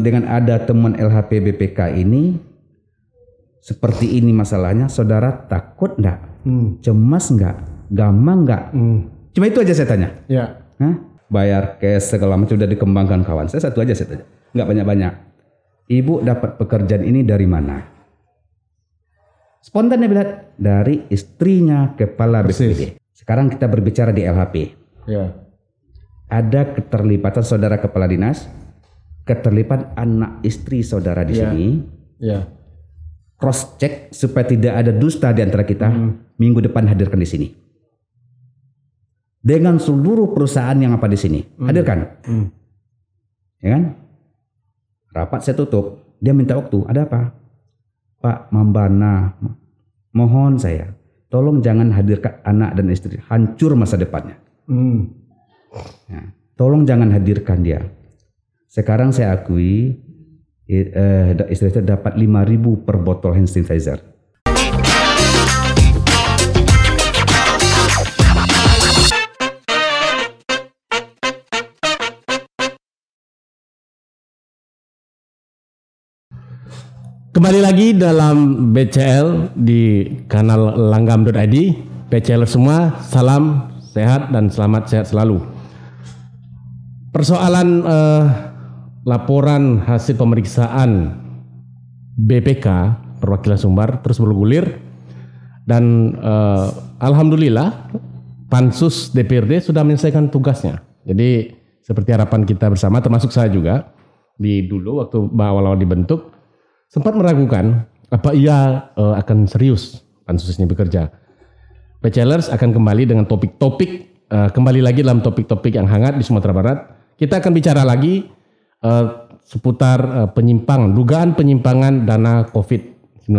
dengan ada teman LHP BPK ini seperti ini masalahnya saudara takut nggak hmm. cemas nggak gampang nggak hmm. cuma itu aja saya tanya ya. Hah? bayar cash segala macam sudah dikembangkan kawan saya satu aja saya tanya nggak banyak banyak ibu dapat pekerjaan ini dari mana spontan ya bilang dari istrinya kepala BPD sekarang kita berbicara di LHP ya ada keterlibatan saudara kepala dinas, keterlibatan anak istri saudara di yeah. sini. Yeah. Cross check supaya tidak ada dusta di antara kita. Mm. Minggu depan hadirkan di sini. Dengan seluruh perusahaan yang apa di sini, mm. hadirkan. Mm. Ya kan? Rapat saya tutup, dia minta waktu. Ada apa? Pak Mambana, mohon saya, tolong jangan hadirkan anak dan istri, hancur masa depannya. Mm. Ya. Tolong jangan hadirkan dia. Sekarang saya akui eh, istri saya dapat 5000 per botol hand sanitizer. Kembali lagi dalam BCL di kanal langgam.id. BCL semua, salam sehat dan selamat sehat selalu. Persoalan eh, laporan hasil pemeriksaan BPK Perwakilan Sumbar terus bergulir dan eh, alhamdulillah pansus DPRD sudah menyelesaikan tugasnya. Jadi seperti harapan kita bersama termasuk saya juga di dulu waktu awal-awal dibentuk sempat meragukan apa ia eh, akan serius pansus ini bekerja. Bachelors akan kembali dengan topik-topik uh, kembali lagi dalam topik-topik yang hangat di Sumatera Barat kita akan bicara lagi uh, seputar uh, eh, penyimpangan, dugaan penyimpangan dana COVID-19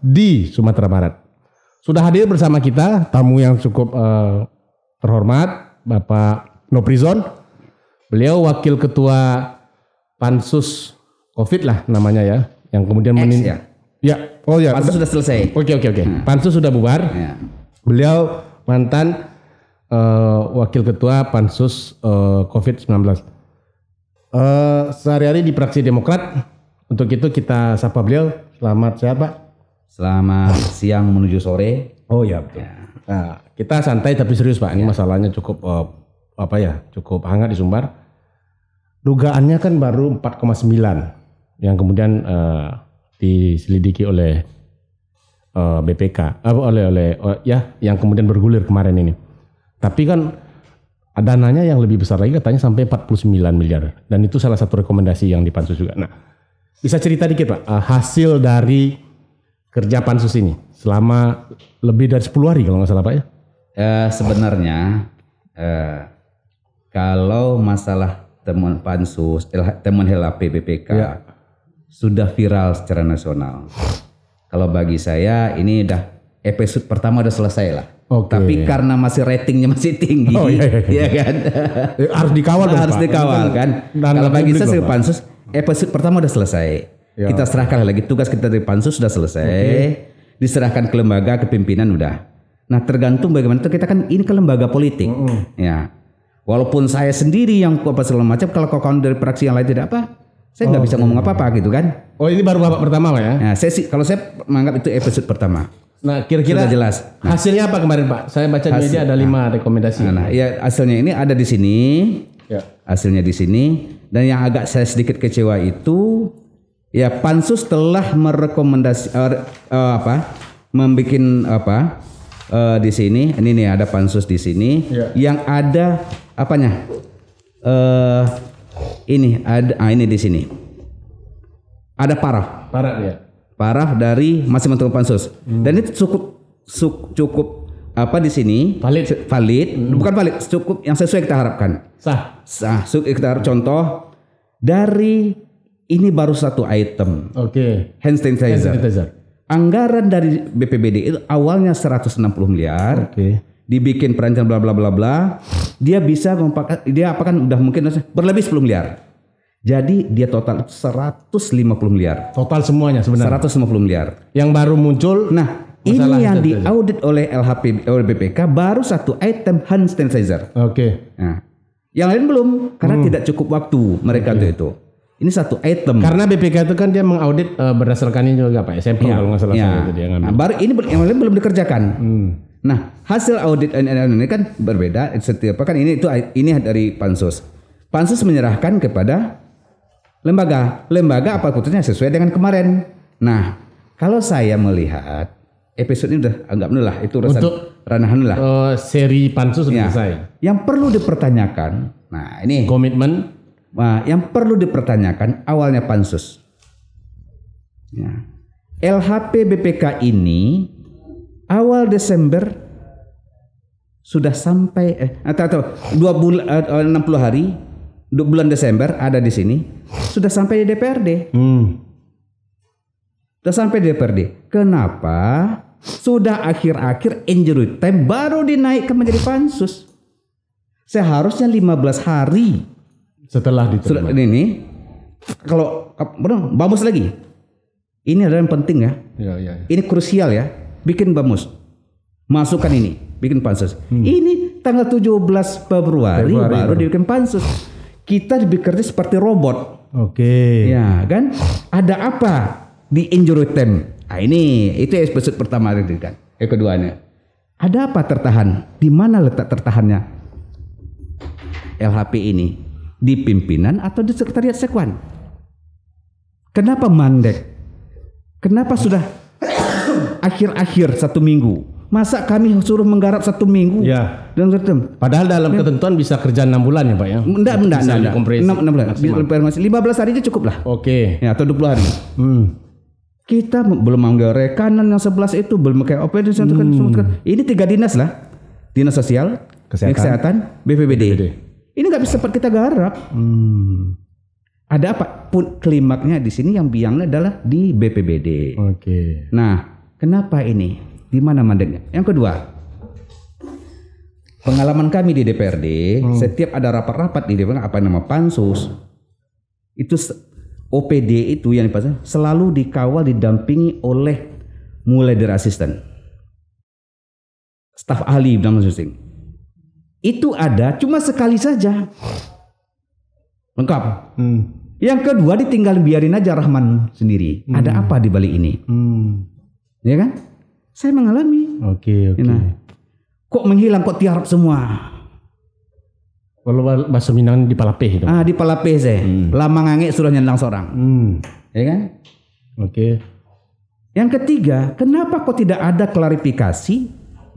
di Sumatera Barat. Sudah hadir bersama kita tamu yang cukup uh, terhormat, Bapak Noprizon. Beliau wakil ketua pansus COVID lah namanya ya, yang kemudian menin. Ya? ya, oh ya. Pansus sudah selesai. Oke oke oke. Hmm. Pansus sudah bubar. Ya. Beliau mantan uh, Wakil Ketua Pansus uh, COVID-19. Uh, Sehari-hari di praksi Demokrat, untuk itu kita sapa beliau. Selamat sehat Pak. Selamat siang menuju sore. Oh ya betul. Ya. Nah, kita santai tapi serius Pak. Ini ya. masalahnya cukup uh, apa ya? Cukup hangat di Sumbar. Dugaannya kan baru 4,9 yang kemudian uh, diselidiki oleh BPK, uh, oleh oleh oh, ya yang kemudian bergulir kemarin ini. Tapi kan dananya yang lebih besar lagi katanya sampai 49 miliar dan itu salah satu rekomendasi yang di pansus juga. Nah, bisa cerita dikit Pak eh, hasil dari kerja pansus ini selama lebih dari 10 hari kalau nggak salah Pak ya? Uh, sebenarnya uh, kalau masalah temuan pansus, temuan HELAP BPK ya. sudah viral secara nasional. Kalau bagi saya ini udah episode pertama udah selesai lah Okay. Tapi karena masih ratingnya masih tinggi, oh, iya, iya. iya. ya kan eh, harus dikawal, dong, harus Pak. dikawal kan. Dan Kalau bagi saya sebagai pansus, episode pertama udah selesai. Ya. Kita serahkan lagi tugas kita dari pansus sudah selesai, okay. diserahkan ke lembaga kepimpinan udah. Nah tergantung bagaimana itu kita kan ini ke lembaga politik, mm -hmm. ya. Walaupun saya sendiri yang apa segala macam, kalau kawan dari praksi yang lain tidak apa, saya nggak oh, bisa ngomong apa-apa gitu kan. Oh ini baru babak pertama lah ya? Nah, saya sih kalau saya menganggap itu episode pertama. Nah, kira-kira jelas. Nah. Hasilnya apa kemarin Pak? Saya baca Hasil, media ada nah. lima nah, rekomendasi. Nah, nah, ya hasilnya ini ada di sini. Ya. Hasilnya di sini. Dan yang agak saya sedikit kecewa itu ya pansus telah merekomendasi uh, uh, apa? membikin apa? Uh, di sini. Ini nih ada pansus di sini ya. yang ada apanya? ini ada ah ini di sini. Ada parah. Parah ya parah dari masih menunggu pansus. Hmm. Dan itu cukup cukup apa di sini valid valid hmm. bukan valid cukup yang sesuai kita harapkan. Sah. Sah. Kita harap contoh dari ini baru satu item. Oke. Okay. Hand sanitizer. Hand sanitizer. Anggaran dari BPBD itu awalnya 160 miliar. Oke. Okay dibikin perancang bla bla bla bla dia bisa dia apa kan udah mungkin berlebih 10 miliar jadi dia total 150 miliar. Total semuanya sebenarnya. 150 miliar. Yang baru muncul. Nah, ini yang diaudit oleh LHP oleh BPK baru satu item hand sanitizer. Oke. Okay. Nah, yang lain belum karena hmm. tidak cukup waktu mereka okay. itu. Ini satu item. Karena BPK itu kan dia mengaudit uh, ini juga Pak, SMP ya, kalau nggak salah ya. itu dia Nah, baru ini yang lain belum dikerjakan. Hmm. Nah, hasil audit ini kan berbeda setiap kan ini itu ini dari pansus. Pansus menyerahkan kepada lembaga lembaga apa putusnya sesuai dengan kemarin. Nah, kalau saya melihat episode ini udah anggap lah itu urusan Untuk, ranah lah. Eh, uh, seri pansus sudah ya. Yang perlu dipertanyakan, nah ini komitmen. Nah, yang perlu dipertanyakan awalnya pansus. Ya. LHP BPK ini awal Desember sudah sampai eh atau, eh, atau dua bulan eh, 60 eh, hari bulan Desember ada di sini sudah sampai di DPRD. Hmm. Sudah sampai di DPRD. Kenapa? Sudah akhir-akhir injury time baru dinaikkan menjadi pansus. Seharusnya 15 hari setelah diterima. Sudah, ini kalau bamus lagi. Ini adalah yang penting ya. Ya, ya, ya. Ini krusial ya. Bikin bamus. Masukkan ini, bikin pansus. Hmm. Ini tanggal 17 Februari, Februari baru, baru dibikin pansus kita bekerja seperti robot. Oke. Okay. Ya kan? Ada apa di injury time? Nah, ini itu episode pertama tadi kan. Yang keduanya. Ada apa tertahan? Di mana letak tertahannya? LHP ini di pimpinan atau di sekretariat Sekwan? Kenapa mandek? Kenapa sudah akhir-akhir satu minggu? Masa kami suruh menggarap satu minggu? Ya. Dalam satu. Padahal dalam ya. ketentuan bisa kerja enam bulan ya, Pak ya? Enggak, enggak, enggak. Enam enam bulan. Lima belas hari aja cukup lah. Oke. Okay. Ya, atau puluh hari. hmm. Kita belum manggil rekanan yang sebelas itu, belum kayak apa itu satu kan. Hmm. Ini tiga dinas lah. Dinas sosial, kesehatan, kesehatan BPBD. BPBD. Ini nggak bisa kita garap. Hmm. Ada apa? Pun klimaknya di sini yang biangnya adalah di BPBD. Oke. Okay. Nah, kenapa ini? di mana mandatnya. Yang kedua, pengalaman kami di DPRD, hmm. setiap ada rapat-rapat di DPRD apa nama pansus itu OPD itu yang dipasang selalu dikawal didampingi oleh mulai dari asisten staf ahli bilang susing Itu ada cuma sekali saja. Lengkap. Hmm. Yang kedua ditinggal biarin aja Rahman sendiri. Hmm. Ada apa di balik ini? Hmm. Ya kan? Saya mengalami. Oke, okay, oke. Okay. Nah, kok menghilang kok tiarap semua? Kalau bahasa Minang di Palape itu. Ah, di Palape saya. Hmm. Lama ngangek sudah nyandang seorang. Hmm. Ya kan? Oke. Okay. Yang ketiga, kenapa kok tidak ada klarifikasi?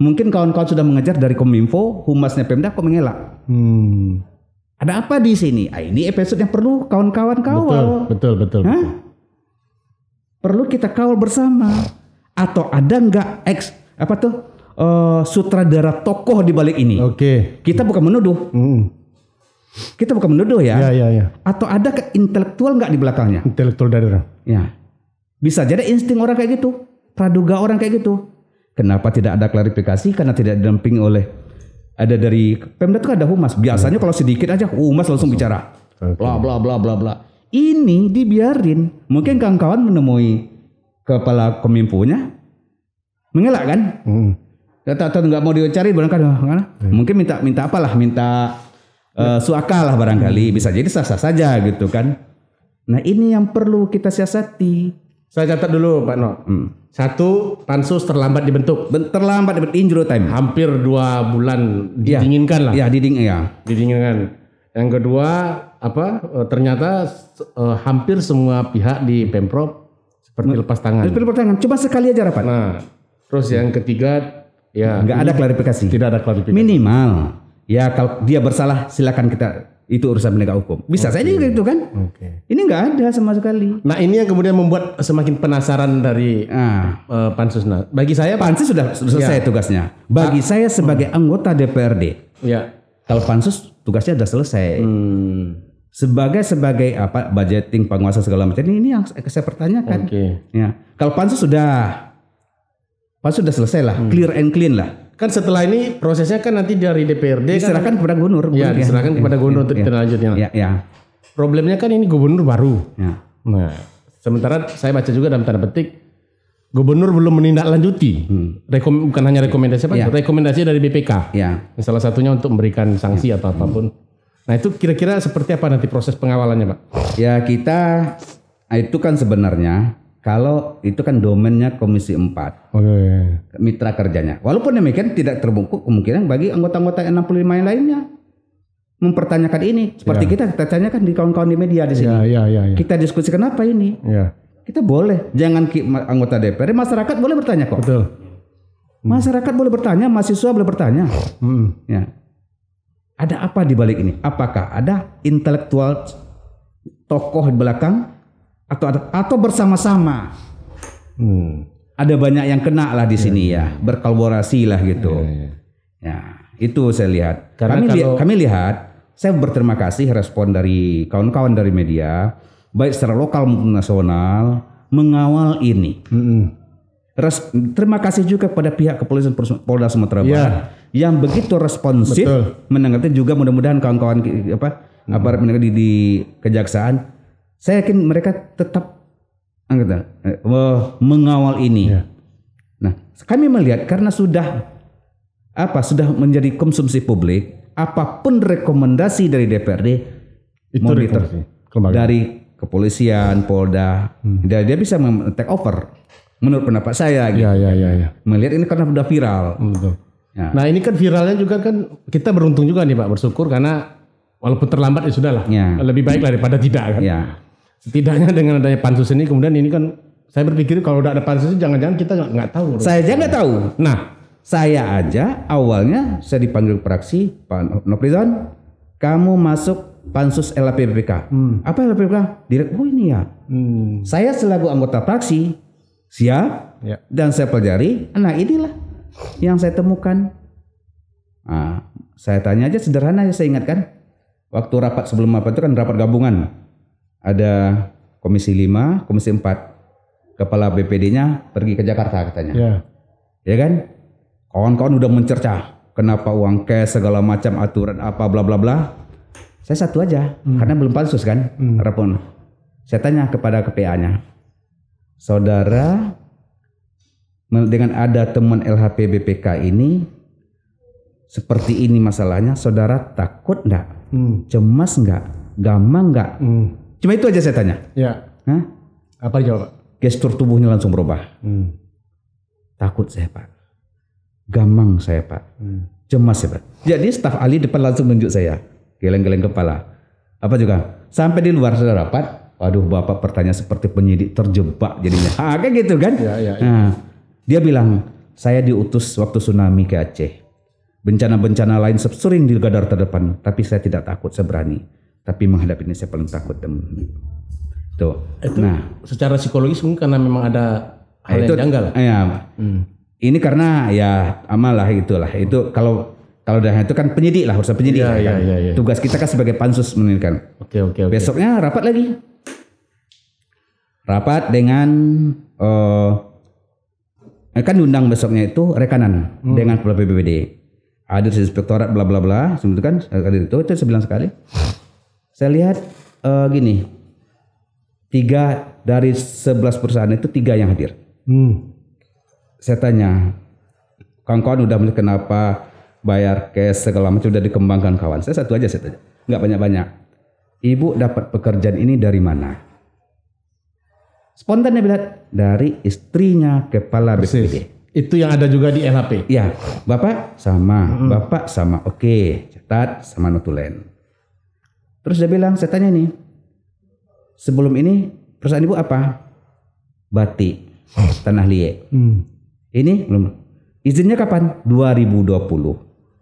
Mungkin kawan-kawan sudah mengejar dari Kominfo, humasnya Pemda kok mengelak. Hmm. Ada apa di sini? Ah, ini episode yang perlu kawan-kawan kawal. Betul, betul, betul. betul. Perlu kita kawal bersama atau ada nggak ex apa tuh uh, sutradara tokoh di balik ini? Oke. Okay. Kita bukan menuduh. Hmm. Kita bukan menuduh ya. Ya, ya, ya. Atau ada ke intelektual nggak di belakangnya? Intelektual dari orang. Ya. Bisa jadi insting orang kayak gitu, praduga orang kayak gitu. Kenapa tidak ada klarifikasi? Karena tidak didampingi oleh ada dari Pemda itu ada humas. Biasanya ya. kalau sedikit aja humas langsung, bicara. Okay. Bla bla bla bla bla. Ini dibiarin. Mungkin kawan-kawan menemui kepala kominfonya mengelak kan hmm. atau nggak mau dicari barangkali oh, kan? hmm. mungkin minta minta apalah minta uh, eh, suaka lah barangkali hmm. bisa jadi sah sah saja gitu kan nah ini yang perlu kita siasati saya catat dulu Pak No hmm. satu pansus terlambat dibentuk terlambat dibentuk injury time hampir dua bulan ya. lah ya diding ya didinginkan yang kedua apa eh, ternyata eh, hampir semua pihak di pemprov seperti nah, lepas tangan. Seperti lepas tangan. coba sekali aja rapat. Nah, terus yang ketiga ya nggak ada klarifikasi. Tidak ada klarifikasi. Minimal ya kalau dia bersalah silakan kita itu urusan penegak hukum. Bisa okay. saja gitu kan? Oke. Okay. Ini nggak ada sama sekali. Nah ini yang kemudian membuat semakin penasaran dari ah. uh, pansus. Nah, bagi saya pansus sudah ya. selesai ya. tugasnya. Bagi ah. saya sebagai hmm. anggota DPRD, ya. kalau pansus tugasnya sudah selesai. Hmm sebagai sebagai apa budgeting penguasa segala macam ini, ini yang saya pertanyakan. Okay. Ya. Kalau pansus sudah pansus sudah selesai lah, hmm. clear and clean lah. Kan setelah ini prosesnya kan nanti dari DPRD kan diserahkan kan, kepada gubernur. Ya, ya, diserahkan ya, kepada gubernur ya, untuk ya, Ya, ya. Problemnya kan ini gubernur baru. Ya. Nah, sementara saya baca juga dalam tanda petik Gubernur belum menindaklanjuti, hmm. Rekom, bukan hanya rekomendasi, apa? Ya. rekomendasi dari BPK. Ya. Salah satunya untuk memberikan sanksi ya. atau apapun. Hmm Nah itu kira-kira seperti apa nanti proses pengawalannya Pak? Ya kita itu kan sebenarnya kalau itu kan domennya Komisi 4. Oke. Mitra kerjanya. Walaupun demikian tidak terbungkuk kemungkinan bagi anggota-anggota 65 yang lainnya mempertanyakan ini. Seperti ya. kita kita tanyakan di kawan-kawan di media di sini. Ya, ya, ya, ya. kita diskusi kenapa ini? Ya. Kita boleh. Jangan anggota DPR, masyarakat boleh bertanya kok. Betul. Hmm. Masyarakat boleh bertanya, mahasiswa boleh bertanya. Hmm. Ya. Ada apa di balik ini? Apakah ada intelektual tokoh di belakang atau atau bersama-sama? Hmm. Ada banyak yang kena lah di sini ya, ya. ya. berkolaborasi lah gitu. Ya, ya. ya itu saya lihat. Karena kami, kalau... li kami lihat, saya berterima kasih respon dari kawan-kawan dari media, baik secara lokal maupun nasional mengawal ini. -hmm. terima kasih juga kepada pihak kepolisian Polda Sumatera iya. Barat. Ya yang begitu responsif Betul. menanggapi juga mudah-mudahan kawan-kawan apa hmm. aparat penegak di, di kejaksaan saya yakin mereka tetap anggota uh, mengawal ini. Ya. Nah, kami melihat karena sudah apa sudah menjadi konsumsi publik, apapun rekomendasi dari DPRD itu monitor dari kepolisian, Polda, hmm. dia, dia bisa take over menurut pendapat saya gitu. Ya, ya, ya, ya. Melihat ini karena sudah viral. Betul. Ya. Nah ini kan viralnya juga kan kita beruntung juga nih Pak bersyukur karena walaupun terlambat ya sudah lah ya. lebih baik lah daripada tidak kan. Ya. Setidaknya dengan adanya pansus ini kemudian ini kan saya berpikir kalau udah ada pansus jangan-jangan kita nggak tahu. Saya aja nggak tahu. Nah saya aja awalnya saya dipanggil praksi Pak Noprizon kamu masuk pansus LAPPK. Hmm. Apa LAPPK? Direk, oh ini ya. Hmm. Saya selaku anggota praksi siap ya. dan saya pelajari. Nah inilah yang saya temukan? Nah, saya tanya aja sederhana ya saya ingatkan. Waktu rapat sebelum apa itu kan rapat gabungan. Ada komisi 5, komisi 4. Kepala BPD-nya pergi ke Jakarta katanya. Ya. Ya kan? Kawan-kawan udah mencerca kenapa uang cash segala macam aturan apa bla bla bla. Saya satu aja hmm. karena belum pansus kan. Hmm. Saya tanya kepada KPA-nya. Saudara dengan ada teman LHP BPK ini seperti ini masalahnya saudara takut enggak hmm. cemas enggak gamang enggak hmm. cuma itu aja saya tanya ya Hah? apa jawab gestur tubuhnya langsung berubah hmm. takut saya pak gamang saya pak hmm. cemas saya pak jadi staf ahli depan langsung nunjuk saya geleng-geleng kepala apa juga sampai di luar saudara rapat waduh bapak pertanyaan seperti penyidik terjebak jadinya ah, kayak gitu kan ya, ya, ya. Nah, dia bilang, saya diutus waktu tsunami ke Aceh. Bencana-bencana lain sering di gadar terdepan, tapi saya tidak takut, saya berani. Tapi menghadapi ini saya paling takut. Tuh. Itu nah, secara psikologis mungkin karena memang ada hal nah, itu, yang janggal. Ya, hmm. Ini karena ya amalah itulah. Itu kalau kalau dah itu kan penyidik lah, harusnya penyidik. Ya, kan. ya, ya. Tugas kita kan sebagai pansus menentukan. Oke, oke, oke. Besoknya rapat lagi. Rapat dengan uh, Eh, kan undang besoknya itu rekanan hmm. dengan kepala BPBD di inspektorat bla bla bla sebetulnya kan eh, hadir itu itu sebilang sekali saya lihat uh, gini tiga dari sebelas perusahaan itu tiga yang hadir hmm. saya tanya kang kawan udah kenapa bayar cash segala macam udah dikembangkan kawan saya satu aja saya tanya nggak banyak banyak ibu dapat pekerjaan ini dari mana spontan dia bilang dari istrinya kepala Persis. BPD. Itu yang ada juga di LHP. Iya, bapak sama, hmm. bapak sama, oke, catat sama notulen. Terus dia bilang, saya tanya nih, sebelum ini perusahaan ibu apa? Batik, tanah liat. Hmm. Ini belum. Izinnya kapan? 2020.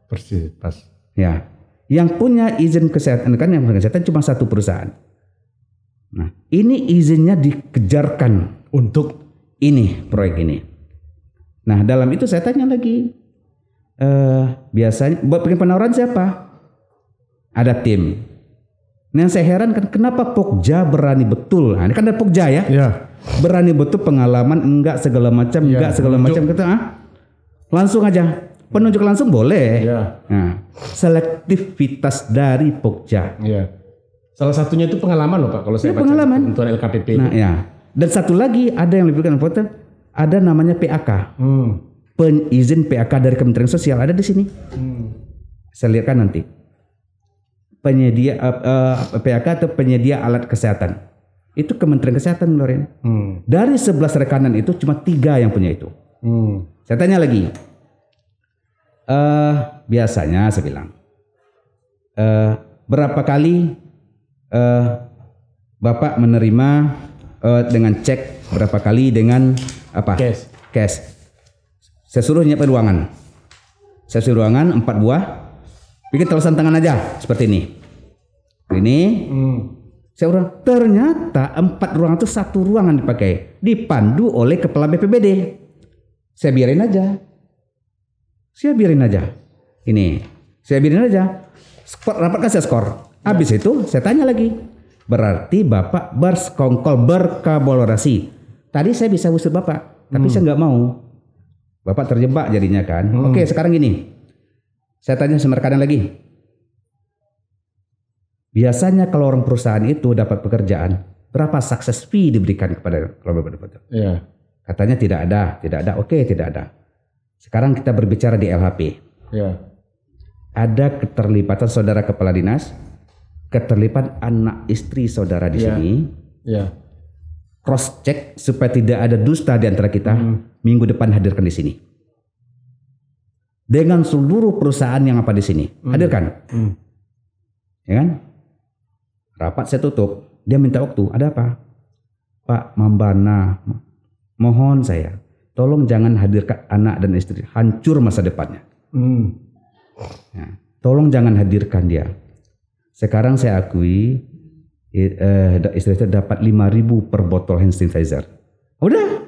Persis, pas. Ya, yang punya izin kesehatan kan yang punya kesehatan cuma satu perusahaan Nah, ini izinnya dikejarkan untuk ini proyek ini. Nah, dalam itu saya tanya lagi, eh, biasanya buat bikin penawaran siapa? Ada tim. Nah, yang saya heran kan kenapa Pokja berani betul? Nah, ini kan ada Pokja ya? ya? Berani betul pengalaman enggak segala macam, ya, enggak segala macam kita gitu, ah. Langsung aja. Penunjuk langsung boleh. Ya. Nah, selektivitas dari Pokja. Ya. Salah satunya itu pengalaman loh Pak kalau iya, saya ya, baca pengalaman. untuk LKPP. Nah, ya. Dan satu lagi ada yang lebih penting, ada namanya PAK. Hmm. Penizin PAK dari Kementerian Sosial ada di sini. Hmm. Saya lihatkan nanti. Penyedia uh, eh, uh, eh, PAK atau penyedia alat kesehatan. Itu Kementerian Kesehatan Loren. Hmm. Dari 11 rekanan itu cuma tiga yang punya itu. Hmm. Saya tanya lagi. Uh, biasanya saya bilang. Uh, berapa kali uh, Bapak menerima uh, dengan cek berapa kali dengan apa? Cash. Cash. Saya suruh nyiapin ruangan. Saya suruh ruangan empat buah. Bikin tulisan tangan aja seperti ini. Ini. Hmm. Saya orang. Ternyata empat ruangan itu satu ruangan dipakai. Dipandu oleh kepala BPBD. Saya biarin aja. Saya biarin aja. Ini. Saya biarin aja. Skor rapat kan saya skor. Habis itu saya tanya lagi. Berarti Bapak berskongkol berkolaborasi. Tadi saya bisa usut Bapak, tapi hmm. saya nggak mau. Bapak terjebak jadinya kan. Hmm. Oke, sekarang gini. Saya tanya sama rekanan lagi. Biasanya kalau orang perusahaan itu dapat pekerjaan, berapa sukses fee diberikan kepada kelompok pendapatan? Iya. Katanya tidak ada, tidak ada. Oke, tidak ada. Sekarang kita berbicara di LHP. Iya. Ada keterlibatan saudara kepala dinas, keterlibatan anak istri saudara di yeah. sini. Yeah. Cross check supaya tidak ada dusta di antara kita. Mm. Minggu depan hadirkan di sini. Dengan seluruh perusahaan yang apa di sini, mm. hadirkan. Mm. Ya kan? Rapat saya tutup, dia minta waktu. Ada apa? Pak Mambana, mohon saya, tolong jangan hadirkan anak dan istri, hancur masa depannya. Mm. Ya. tolong jangan hadirkan dia sekarang saya akui eh, istri saya dapat 5000 per botol hand sanitizer. Udah,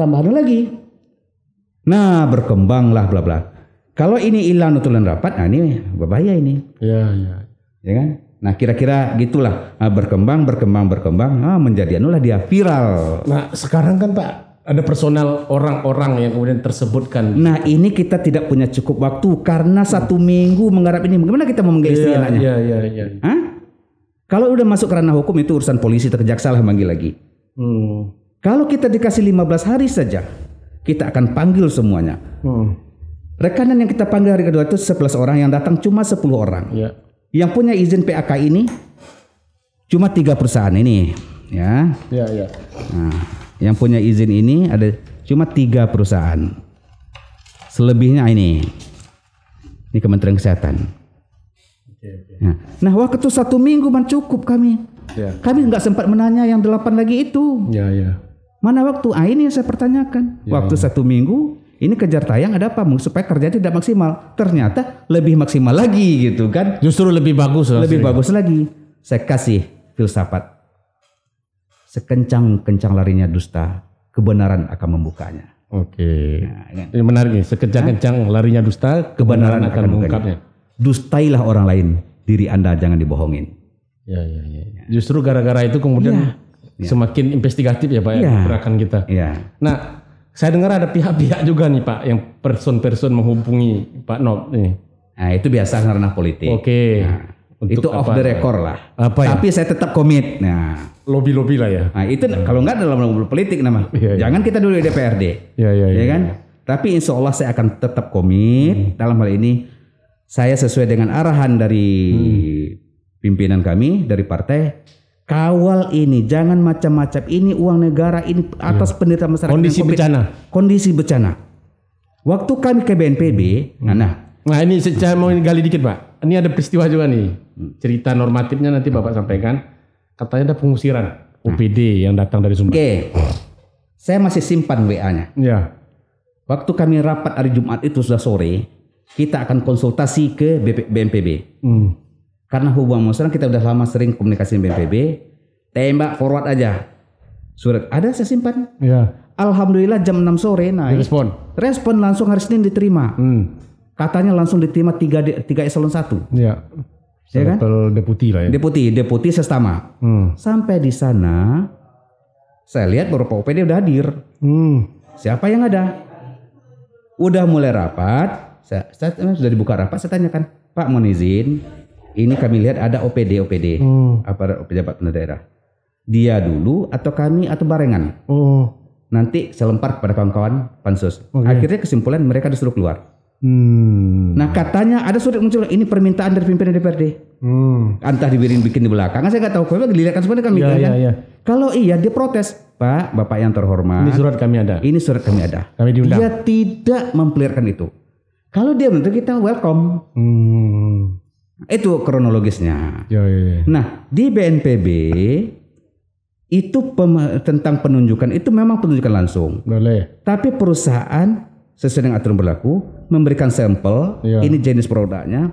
tambahan lagi. Nah, berkembanglah bla bla. Kalau ini hilang nutulan rapat, nah ini berbahaya ini. Iya, iya. Ya kan? Nah, kira-kira gitulah nah, berkembang, berkembang, berkembang, nah, menjadi anulah dia viral. Nah, sekarang kan Pak ada personal orang-orang yang kemudian tersebutkan. Nah ini kita tidak punya cukup waktu karena satu minggu menggarap ini. Bagaimana kita mau menggali yeah, anaknya? Iya iya iya. Hah? Kalau udah masuk ranah hukum itu urusan polisi terkejaksaan lah manggil lagi. Hmm. Kalau kita dikasih 15 hari saja, kita akan panggil semuanya. Hmm. Rekanan yang kita panggil hari kedua itu 11 orang yang datang cuma 10 orang. Ya. Yang punya izin PAK ini cuma tiga perusahaan ini, ya. Iya iya. Nah yang punya izin ini ada cuma tiga perusahaan. Selebihnya ini, ini Kementerian Kesehatan. Nah, nah waktu satu minggu mencukup kami. Ya. Kami nggak sempat menanya yang delapan lagi itu. Ya, ya. Mana waktu? Ah ini yang saya pertanyakan. Ya. Waktu satu minggu ini kejar tayang ada apa supaya kerja tidak maksimal ternyata lebih maksimal lagi gitu kan justru lebih bagus lebih sering. bagus lagi saya kasih filsafat sekencang-kencang larinya dusta, kebenaran akan membukanya. Oke. Nah, ya. Ini menarik nih, sekencang-kencang larinya dusta, kebenaran, kebenaran akan, akan mengungkapnya. Dustailah orang lain, diri Anda jangan dibohongin. Ya, ya, ya. Justru gara-gara itu kemudian ya, ya. semakin investigatif ya Pak ya, ya, gerakan kita. Ya. Nah, saya dengar ada pihak-pihak juga nih Pak yang person-person menghubungi Pak Nob nih. Nah, itu biasa karena politik. Oke. Nah untuk itu off the record lah. Apa ya? Tapi saya tetap komit. Nah, lobby-lobby lah ya. Nah, itu ya. kalau nggak dalam lobby politik nama. Ya, ya. Jangan kita dulu di DPRD. Iya, iya, iya. Ya iya, kan? Ya. Tapi insya Allah saya akan tetap komit hmm. dalam hal ini saya sesuai dengan arahan dari hmm. pimpinan kami dari partai kawal ini jangan macam-macam ini uang negara ini iya. atas ya. penderita masyarakat kondisi bencana kondisi bencana waktu kami ke BNPB hmm. nah, nah Nah ini saya mau gali dikit pak ini ada peristiwa juga nih. Hmm. Cerita normatifnya nanti hmm. Bapak sampaikan. Katanya ada pengusiran UPD hmm. yang datang dari sumber. Oke. Saya masih simpan WA-nya. Ya. Waktu kami rapat hari Jumat itu sudah sore, kita akan konsultasi ke BNPB. Hmm. Karena hubungan musuh kita sudah lama sering komunikasi dengan BMPB, tembak forward aja. Surat ada saya simpan. Ya. Alhamdulillah jam 6 sore naik. Respon. Respon langsung hari Senin diterima. Hmm katanya langsung diterima tiga tiga eselon satu. Ya. Ya kan? Deputi lah ya. Deputi, deputi sestama. Hmm. Sampai di sana saya lihat beberapa OPD udah hadir. Hmm. Siapa yang ada? Udah mulai rapat. Saya, saya sudah dibuka rapat. Saya tanyakan, Pak mohon izin. Ini kami lihat ada OPD OPD hmm. apa pejabat pemerintah daerah. Dia dulu atau kami atau barengan. Oh. Nanti saya lempar kepada kawan-kawan pansus. Okay. Oh, iya. Akhirnya kesimpulan mereka disuruh keluar. Hmm. Nah katanya ada surat muncul ini permintaan dari pimpinan DPRD. Hmm. Antah dibikin bikin di belakang. Saya nggak tahu. Kami dilihatkan sebenarnya kami. Ya, kan? kan? Iya, iya. Kalau iya dia protes, Pak, Bapak yang terhormat. Ini surat kami ada. Ini surat kami ada. Kami diundang. Dia tidak memperlihatkan itu. Kalau dia menurut kita welcome. Hmm. Itu kronologisnya. Ya, ya, ya. Nah di BNPB itu tentang penunjukan itu memang penunjukan langsung. Boleh. Tapi perusahaan sesuai dengan aturan berlaku memberikan sampel, yeah. ini jenis produknya.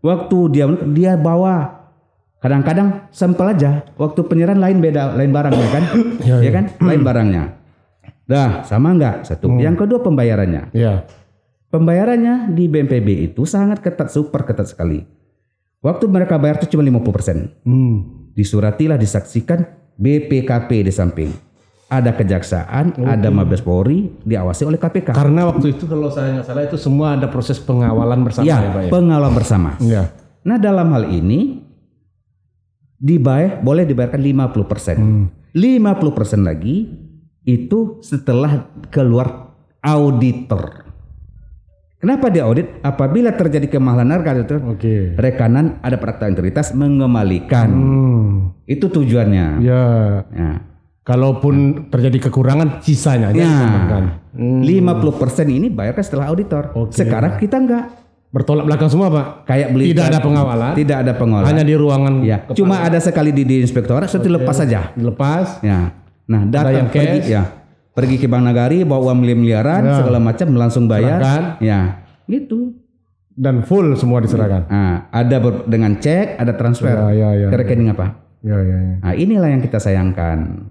Waktu dia dia bawa kadang-kadang sampel aja. Waktu penyerahan lain beda, lain barangnya kan, ya, ya kan, lain barangnya. Dah sama enggak satu. Hmm. Yang kedua pembayarannya. Yeah. Pembayarannya di BMPB itu sangat ketat, super ketat sekali. Waktu mereka bayar itu cuma 50%. Hmm. Disuratilah disaksikan BPKP di samping ada kejaksaan, okay. ada Mabes Polri diawasi oleh KPK. Karena waktu itu kalau saya nggak salah itu semua ada proses pengawalan bersama ya, ya Pak. Ya? bersama. Ya. Nah, dalam hal ini dibayar boleh dibayarkan 50%. Hmm. 50% lagi itu setelah keluar auditor. Kenapa dia audit? Apabila terjadi kemahalan harga itu, okay. rekanan ada praktek integritas mengembalikan. Hmm. Itu tujuannya. Ya. Nah, Kalaupun hmm. terjadi kekurangan, sisanya ya. Hmm. Lima puluh persen ini bayarnya setelah auditor. Okay. Sekarang kita enggak bertolak belakang semua pak kayak beli tidak ada pengawalan tidak ada pengawalan hanya di ruangan ya cuma ada sekali di, di inspektorat okay. lepas saja dilepas ya nah datang yang pergi cash. ya pergi ke bank nagari bawa uang miliaran ya. segala macam langsung bayar serahkan. ya gitu dan full semua diserahkan nah, ada ber, dengan cek ada transfer ya, ya, ya, ke rekening ya. apa ya, ya, ya. nah inilah yang kita sayangkan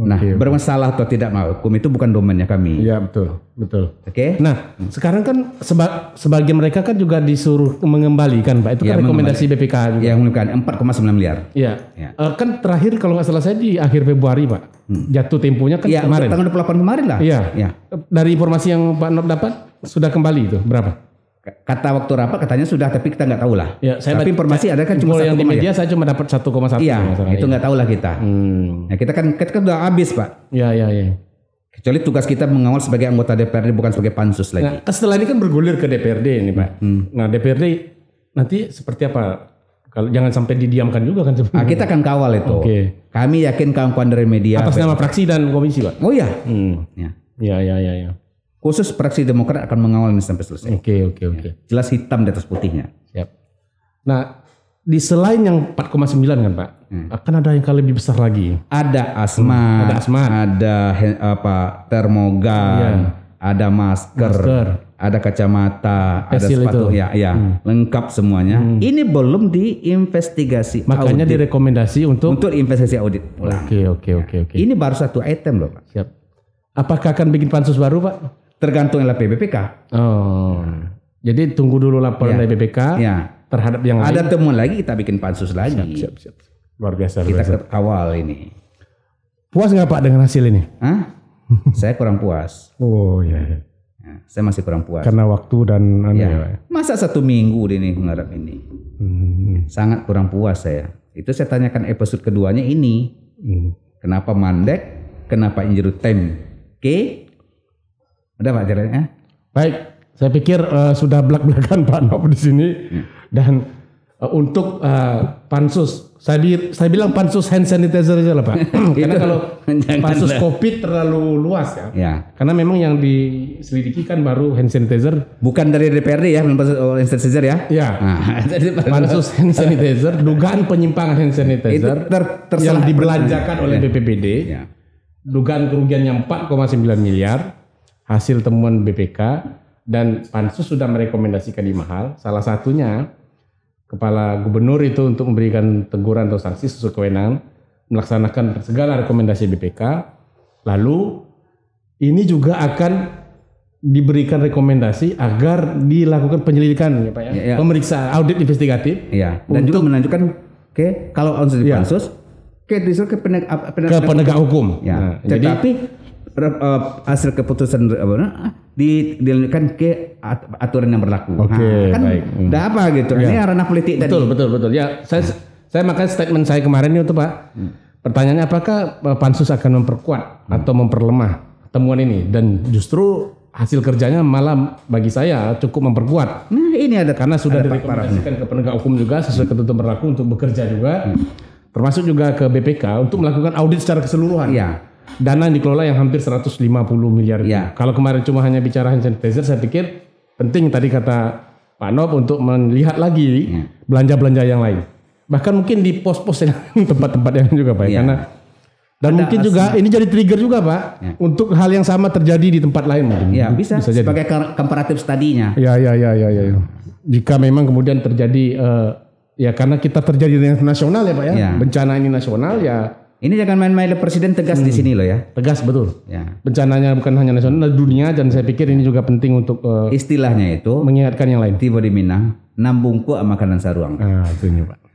Nah, okay. bermasalah atau tidak hukum itu bukan domennya kami. Iya, betul. Betul. Oke. Okay? Nah, hmm. sekarang kan seba sebagian mereka kan juga disuruh mengembalikan, Pak. Itu ya, kan iya, rekomendasi BPK juga. Yang mengembalikan 4,9 miliar. Iya. Ya. Uh, kan terakhir kalau nggak salah saya di akhir Februari, Pak. Hmm. Jatuh temponya kan ya, kemarin. tanggal 28 kemarin lah. Iya. Ya. Dari informasi yang Pak Nob dapat sudah kembali itu berapa? kata waktu rapat katanya sudah tapi kita nggak tahu lah. Ya, saya tapi informasi ada kan cuma yang di media ya. saya cuma dapat satu. Iya, itu nggak ya. tahu lah kita. Hmm. Nah, kita kan kita kan udah habis pak. Iya iya iya. Kecuali tugas kita mengawal sebagai anggota DPRD bukan sebagai pansus nah, lagi. Nah, setelah ini kan bergulir ke DPRD ini pak. Hmm. Nah DPRD nanti seperti apa? Kalau jangan sampai didiamkan juga kan Nah, kita akan kawal itu. Oke. Okay. Kami yakin kawan-kawan dari media. Atas nama fraksi dan komisi pak. Oh iya. Hmm. Ya. Ya ya ya. ya. Khusus fraksi Demokrat akan mengawal ini sampai selesai. Oke, okay, oke, okay, oke. Okay. Ya, Jelas hitam di atas putihnya. Siap. Nah, di selain yang 4,9 kan Pak, hmm. akan ada yang kali lebih besar lagi. Ada asma, ada asma, ada apa termogan, iya. ada masker, masker, ada kacamata, Pesil ada sepatu, itu. ya, ya, hmm. lengkap semuanya. Hmm. Ini belum diinvestigasi. Makanya audit. direkomendasi untuk untuk investasi audit. Oke, oke, oke, ya. oke. Ini baru satu item loh Pak. Siap. Apakah akan bikin pansus baru Pak? tergantung LPPPK. Oh. Ya. Jadi tunggu dulu laporan ya. dari BPK ya. terhadap yang ada lain. temuan lagi kita bikin pansus lagi. Siap, siap, siap. Luar biasa. Kita luar biasa. awal ini. Puas nggak Pak dengan hasil ini? Hah? saya kurang puas. Oh iya. iya. Ya, saya masih kurang puas. Karena waktu dan anu ya. Ya, ya Masa satu minggu ini mengharap ini. Hmm. Sangat kurang puas saya. Itu saya tanyakan episode keduanya ini. Hmm. Kenapa mandek? Kenapa injury time? Oke. Ada Pak Jarod eh? Baik, saya pikir uh, sudah belak-belakan Pak Nov di sini hmm. dan uh, untuk uh, pansus saya di, saya bilang pansus hand sanitizer aja lah pak karena kalau pansus covid terlalu luas ya. ya karena memang yang diselidiki kan baru hand sanitizer bukan dari DPRD ya oh, hand sanitizer ya ya nah. pansus hand sanitizer dugaan penyimpangan hand sanitizer Itu ter yang dibelanjakan oleh ya. BPBD ya. dugaan kerugiannya 4,9 miliar hasil temuan BPK dan pansus sudah merekomendasikan di mahal Salah satunya kepala gubernur itu untuk memberikan teguran atau sanksi sesuai kewenangan melaksanakan segala rekomendasi BPK. Lalu ini juga akan diberikan rekomendasi agar dilakukan penyelidikan ya Pak ya, ya. ya. pemeriksaan audit investigatif. ya. Dan untuk, juga menunjukkan oke kalau unsur ya. pansus ya. ke ke penegak, penegak, ke penegak hukum. Ya. Nah, jadi tapi Eh, hasil keputusan eh, apa di dilanjutkan ke aturan yang berlaku. Oke, okay, nah, kan baik. Hmm. apa gitu. Ya. Ini ranah politik betul, tadi. Betul, betul, betul. Ya, saya saya makan statement saya kemarin itu, Pak. Hmm. Pertanyaannya apakah eh, pansus akan memperkuat hmm. atau memperlemah temuan ini dan justru hasil kerjanya malam bagi saya cukup memperkuat. Nah, ini ada karena sudah ada ke penegak hukum juga sesuai ketentuan berlaku untuk bekerja juga. Hmm. Termasuk juga ke BPK untuk melakukan audit secara keseluruhan. Iya dana yang dikelola yang hampir 150 miliar. Ya. Kalau kemarin cuma hanya bicara hand sanitizer, saya pikir penting tadi kata Pak Nob untuk melihat lagi belanja-belanja yang lain. Bahkan mungkin di pos-pos yang tempat-tempat yang juga Pak ya. Karena dan Ada mungkin juga ini jadi trigger juga Pak ya. untuk hal yang sama terjadi di tempat lain mungkin. Ya, bisa, bisa jadi. sebagai komparatif studinya. Ya, ya, ya, ya, ya. Jika memang kemudian terjadi uh, ya karena kita terjadi dengan nasional ya Pak ya. ya. Bencana ini nasional ya ini jangan main-main presiden tegas hmm. di sini loh ya. Tegas betul. Ya. Bencananya bukan hanya nasional, dunia dan saya pikir ini juga penting untuk uh, istilahnya itu mengingatkan yang lain. Tiba di Minang, nambungku sama makanan saruang. Ah, itu nyoba. Pak.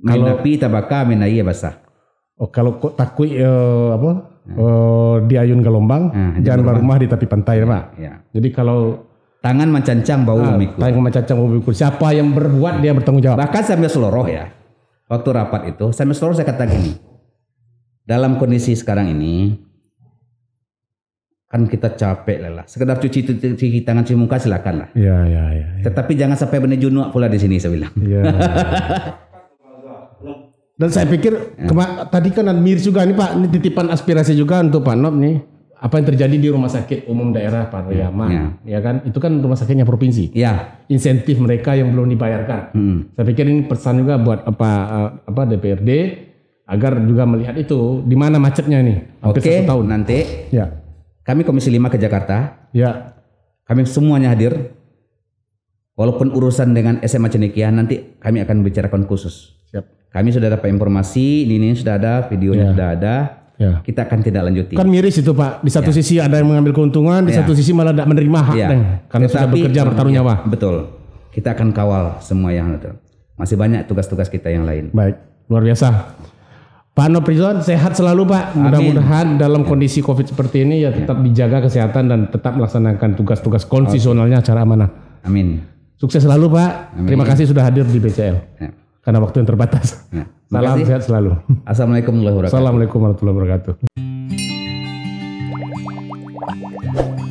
Minapi tabaka minai basah. Oh, kalau kok takui uh, apa? Nah. Uh, di ayun gelombang, nah, jangan rumah di tepi pantai, ya, Pak. Ya. Jadi kalau tangan mencancang bau nah, mikul. Tangan mencancang bau mikul. Siapa yang berbuat dia bertanggung jawab. Bahkan sambil seloroh ya. Waktu rapat itu, sambil seloroh saya kata gini dalam kondisi sekarang ini kan kita capek lelah. Sekedar cuci, cuci tangan cuci muka silakan lah. Iya iya iya. Ya. Tetapi jangan sampai benar junuk pula di sini saya bilang. Iya. Ya. Dan saya pikir ya. kema- tadi kan mir juga nih Pak, ini titipan aspirasi juga untuk Pak Nob nih. Apa yang terjadi di rumah sakit umum daerah Pak ya. Riyaman, ya. ya kan? Itu kan rumah sakitnya provinsi. Ya. Insentif mereka yang belum dibayarkan. Hmm. Saya pikir ini pesan juga buat apa eh, apa DPRD agar juga melihat itu di mana macetnya nih. Oke, okay, tahun. nanti ya. Kami Komisi 5 ke Jakarta. Ya. Kami semuanya hadir. Walaupun urusan dengan SMA Cenekia nanti kami akan bicarakan khusus. Siap. Kami sudah dapat informasi, ini, ini sudah ada, videonya ya. sudah ada. Ya. Kita akan tidak lanjuti. Kan miris itu Pak. Di satu ya. sisi ada yang mengambil keuntungan, di ya. satu sisi malah tidak menerima hak ya. Deng, karena Tetapi, sudah bekerja bertaruh nyawa. Ya, betul. Kita akan kawal semua yang ada. Masih banyak tugas-tugas kita yang lain. Baik, luar biasa. Pak Noprizon sehat selalu Pak. Mudah-mudahan dalam ya. kondisi COVID seperti ini ya tetap dijaga kesehatan dan tetap melaksanakan tugas-tugas konstitusionalnya secara amanah. Amin. Sukses selalu Pak. Amin. Terima kasih sudah hadir di BCL. Ya. Karena waktu yang terbatas. Ya. Salam kasih. sehat selalu. Assalamualaikum warahmatullahi wabarakatuh. Assalamualaikum warahmatullahi wabarakatuh.